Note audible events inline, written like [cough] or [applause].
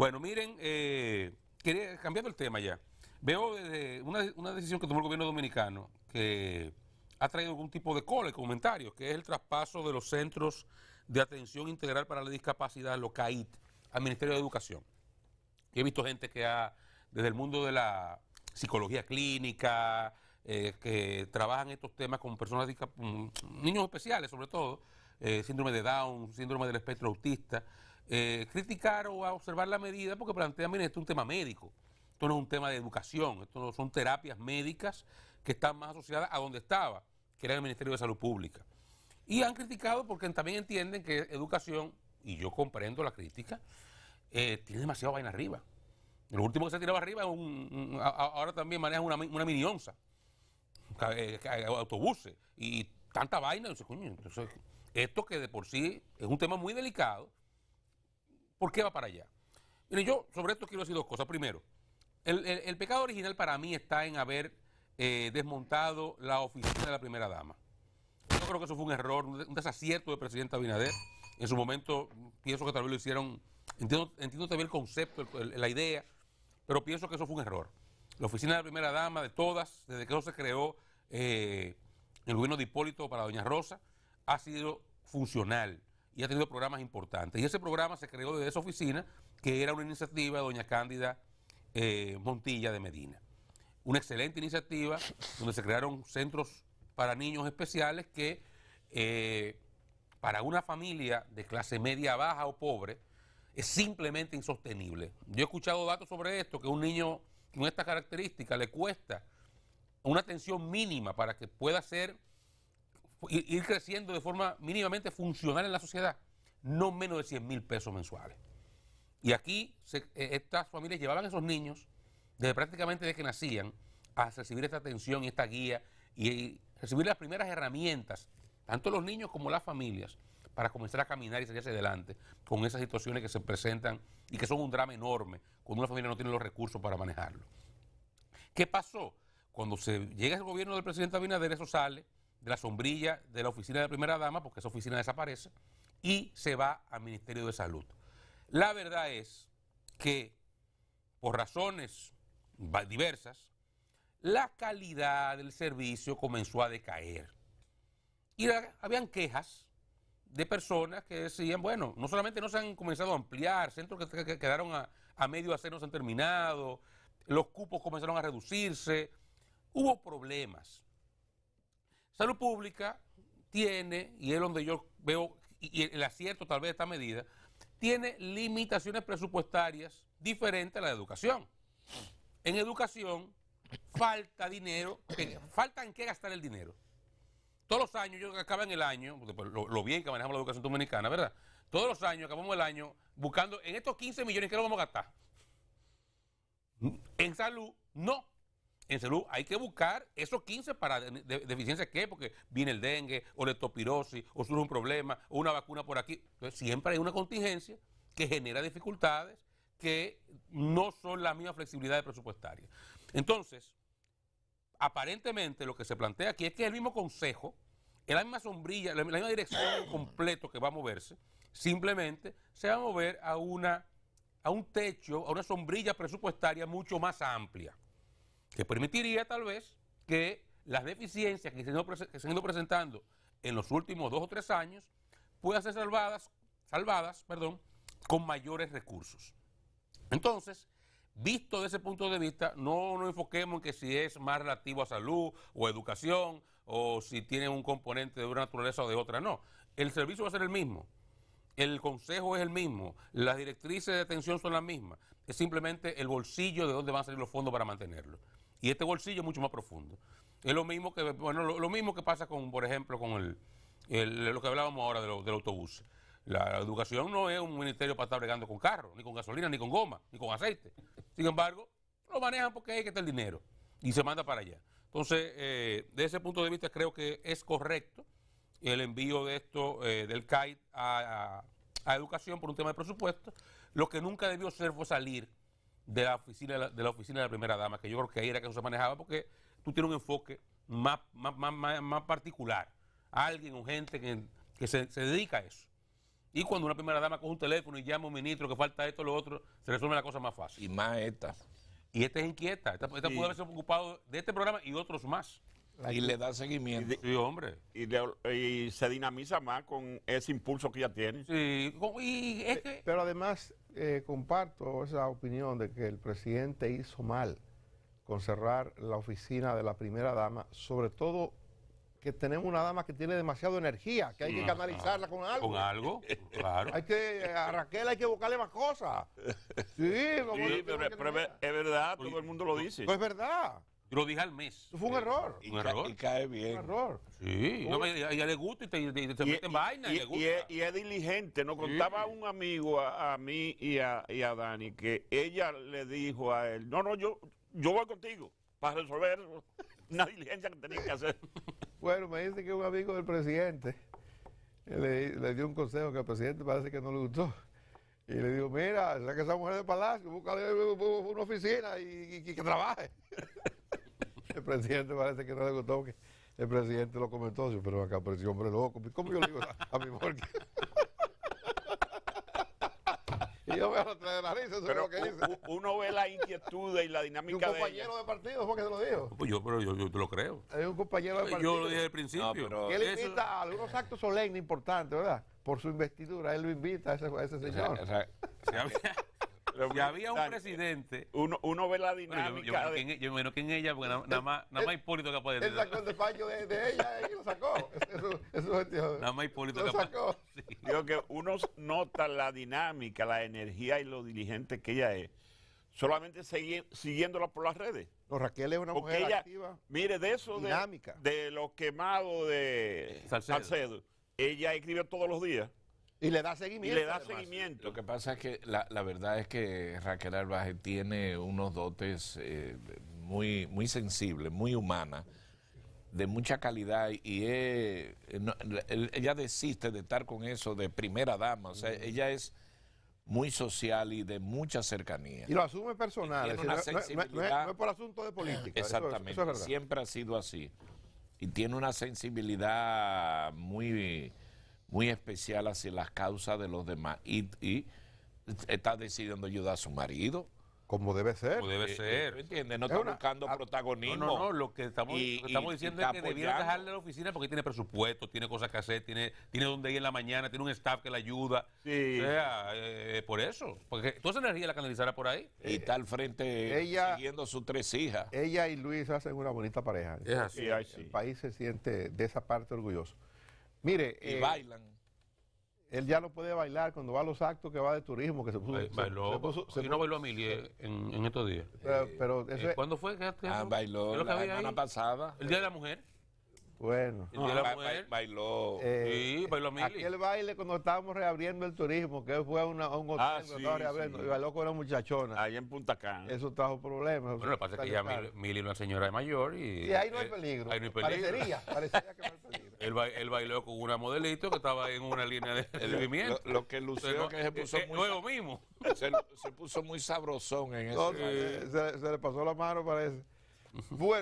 Bueno, miren, eh, quería, cambiando el tema ya. Veo una, decisión que tomó el gobierno dominicano que ha traído algún tipo de cole, comentarios, que es el traspaso de los centros de atención integral para la discapacidad, los CAIT, al Ministerio de Educación. He visto gente que ha, desde el mundo de la psicología clínica, eh, que trabajan estos temas con personas, mm, niños especiales sobre todo, eh, síndrome de Down, síndrome del espectro autista, eh, criticar o a observar la medida porque plantea, miren, esto es un tema médico, esto no es un tema de educación, esto no son terapias médicas que están más asociadas a donde estaba, que era el Ministerio de Salud Pública. Y han criticado porque también entienden que educación, y yo comprendo la crítica, eh, tiene demasiada vaina arriba. Lo último que se tiraba arriba, un, un, ahora también maneja una, minionza, mini eh, eh, autobuses y tanta vaina. coño, entonces, esto que de por sí es un tema muy delicado, ¿Por qué va para allá? Mire, yo sobre esto quiero decir dos cosas. Primero, el, pecado original para mí está en haber eh, desmontado la oficina de la primera dama. Yo creo que eso fue un error, un desacierto de presidente Abinader. En su momento, pienso que tal vez lo hicieron, entiendo, entiendo también el concepto, la idea, pero pienso que eso fue un error. La oficina de la primera dama, de todas, desde que no se creó eh, el gobierno de Hipólito para Doña Rosa, ha sido funcional y ha tenido programas importantes. Y ese programa se creó desde esa oficina, que era una iniciativa de doña Cándida eh, Montilla de Medina. Una excelente iniciativa donde se crearon centros para niños especiales que eh, para una familia de clase media baja o pobre es simplemente insostenible. Yo he escuchado datos sobre esto, que un niño con esta característica, le cuesta una atención mínima para que pueda ser ir creciendo de forma mínimamente funcional en la sociedad, no menos de 100 mil pesos mensuales. Y aquí e, estas familias llevaban a esos niños desde prácticamente desde que nacían a recibir esta atención y esta guía y, recibir las primeras herramientas, tanto los niños como las familias, para comenzar a caminar y salir hacia adelante con esas situaciones que se presentan y que son un drama enorme cuando una familia no tiene los recursos para manejarlo. ¿Qué pasó? Cuando se llega el gobierno del presidente Abinader, eso sale, de la sombrilla de la oficina de primera dama, porque esa oficina desaparece, y se va al Ministerio de Salud. La verdad es que, por razones diversas, la calidad del servicio comenzó a decaer. Y habían quejas de personas que decían, bueno, no solamente no se han comenzado a ampliar, centros que, quedaron a, a, medio hacer no se han terminado, los cupos comenzaron a reducirse, hubo problemas. Salud Pública tiene, y es donde yo veo y el acierto tal vez de esta medida, tiene limitaciones presupuestarias diferentes a la de educación. En educación falta dinero, falta en qué gastar el dinero. Todos los años, yo acaba en el año, pues, lo, bien que manejamos la educación dominicana, ¿verdad? Todos los años acabamos el año buscando en estos 15 millones qué lo vamos a gastar. En salud, no en salud hay que buscar esos 15 para deficiencias que porque viene el dengue o la o surge un problema o una vacuna por aquí. Entonces siempre hay una contingencia que genera dificultades que no son la misma flexibilidad presupuestaria. Entonces, aparentemente lo que se plantea aquí es que el mismo consejo, es la misma sombrilla, la, la misma dirección [clears throat] completo que va a moverse, simplemente se va a mover a, una, a un techo, a una sombrilla presupuestaria mucho más amplia que permitiría tal vez que las deficiencias que se, han ido presentando en los últimos dos o tres años puedan ser salvadas, salvadas perdón, con mayores recursos. Entonces, visto desde ese punto de vista, no nos enfoquemos en que si es más relativo a salud o educación o si tiene un componente de una naturaleza o de otra, no. El servicio va a ser el mismo, el consejo es el mismo, las directrices de atención son las mismas, es simplemente el bolsillo de dónde van a salir los fondos para mantenerlo. Y este bolsillo es mucho más profundo. Es lo mismo que, bueno, lo, mismo que pasa con, por ejemplo, con el, lo que hablábamos ahora del autobús. La, educación no es un ministerio para estar bregando con carro, ni con gasolina, ni con goma, ni con aceite. Sin embargo, lo manejan porque hay que tener el dinero y se manda para allá. Entonces, eh, de ese punto de vista, creo que es correcto el envío de esto eh, del CAID a educación por un tema de presupuesto. Lo que nunca debió ser fue salir de la oficina de la, oficina de la primera dama, que yo creo que ahí era que eso se manejaba, porque tú tienes un enfoque más, más, más, más particular. Alguien o gente que, se, dedica a eso. Y cuando una primera dama coge un teléfono y llama a un ministro que falta esto o lo otro, se resuelve la cosa más fácil. Y más esta. Y esta es inquieta. Esta, esta puede haberse ocupado de este programa y otros más. Y le da seguimiento. Y sí, hombre. Y, se dinamiza más con ese impulso que ya tiene. Sí, eh, Pero además, eh, comparto esa opinión de que el presidente hizo mal con cerrar la oficina de la primera dama, sobre todo que tenemos una dama que tiene demasiado energía, que hay que canalizarla con algo. Con algo, claro. Hay que, a Raquel hay que buscarle más cosas. Sí, pero, es verdad, todo el mundo lo dice. Pues es verdad lo dije al mes. fue un error. Y, un error. Y cae bien. Un error. Sí, a ella le gusta y te, vaina. Y, Es, diligente. Nos contaba un amigo a, mí a, y a, Dani que ella le dijo a él: No, no, yo, yo voy contigo para resolver [laughs] una diligencia que tenía que hacer. [laughs] bueno, me dice que un amigo del presidente le, dio un consejo que al presidente parece que no le gustó. Y le digo, mira, que esa mujer de palacio, busca una oficina y que trabaje. [laughs] [laughs] el presidente parece que no le gustó porque el presidente lo comentó, pero acá un hombre loco. ¿Cómo yo le digo a, mi porque? [laughs] y yo me otra de la risa, eso es lo que dice. Uno ve la inquietud y la dinámica de. Un compañero de, partido fue que se lo dijo. Pues yo, pero yo, te lo creo. Es un compañero de partido. Yo lo dije al principio. él invita a algunos actos solemnes importantes, ¿verdad? Por su investidura, él lo invita a ese, señor. [laughs] si había un presidente. Uno, uno ve la dinámica. Yo, menos que en ella, porque nada, eh, más, nada eh, más Hipólito capaz de. Él sacó el despacho de, ella y lo sacó. [laughs] Eso, eso, tío. nada más Hipólito lo sacó. [laughs] Digo que uno nota la dinámica, la energía y lo diligente que ella es. Solamente siguiéndola por las redes. Raquel es una mujer activa. Mire, de eso, De, lo quemado de Salcedo. Salcedo. ella escribe todos los días. Y le da seguimiento. le da seguimiento. Lo que pasa es que la, verdad es que Raquel Arbaje tiene unos dotes eh, muy, muy sensibles, muy humanas, de mucha calidad y eh, ella desiste de estar con eso de primera dama. O sea, ella es muy social y de mucha cercanía. Y lo asume personal. no, es, por asunto de política. Exactamente. Siempre ha sido así. Y tiene una sensibilidad muy muy especial hacia las causas de los demás. Y, está decidiendo ayudar a su marido. Como debe ser. Como debe eh, ser. Eh, no está buscando ah, protagonismo. No, no, lo que estamos, diciendo es que debiera dejarle la oficina porque tiene presupuesto, tiene cosas que hacer, tiene, tiene donde ir en la mañana, tiene un staff que le ayuda. Sí. O sea, eh, por eso. Porque toda esa energía la canalizará por ahí. Y está al frente siguiendo a sus tres hijas. Ella y Luis hacen una bonita pareja. el país se siente de esa parte orgulloso. Mire. Y eh, bailan. Él ya no puede bailar cuando va a los actos que va de turismo, que se puso. Bailó. ¿Si no bailó a Mili eh, en, estos días. Eh, ¿Cuándo fue? Ah, que, bailó la semana pasada. El Día de la Mujer. Bueno. El Día de la ah, Mujer. bailó. sí, bailó a Mili. Aquel baile cuando estábamos reabriendo el turismo, que fue a, una, un hotel ah, reabriendo, y bailó con una muchachona. Ahí en Punta Cana. Eso trajo problemas. Bueno, lo que pasa es que ya Mili es una señora de mayor y... Y ahí no hay peligro. Ahí no hay peligro. Parecería, parecería que no hay peligro. Él, bailó con una modelito que estaba en una línea de, movimiento. Lo, que lució que se puso eh, eh, muy. mismo. [laughs] Se, puso muy sabrosón en ese Se, se le pasó la mano, parece. Bueno.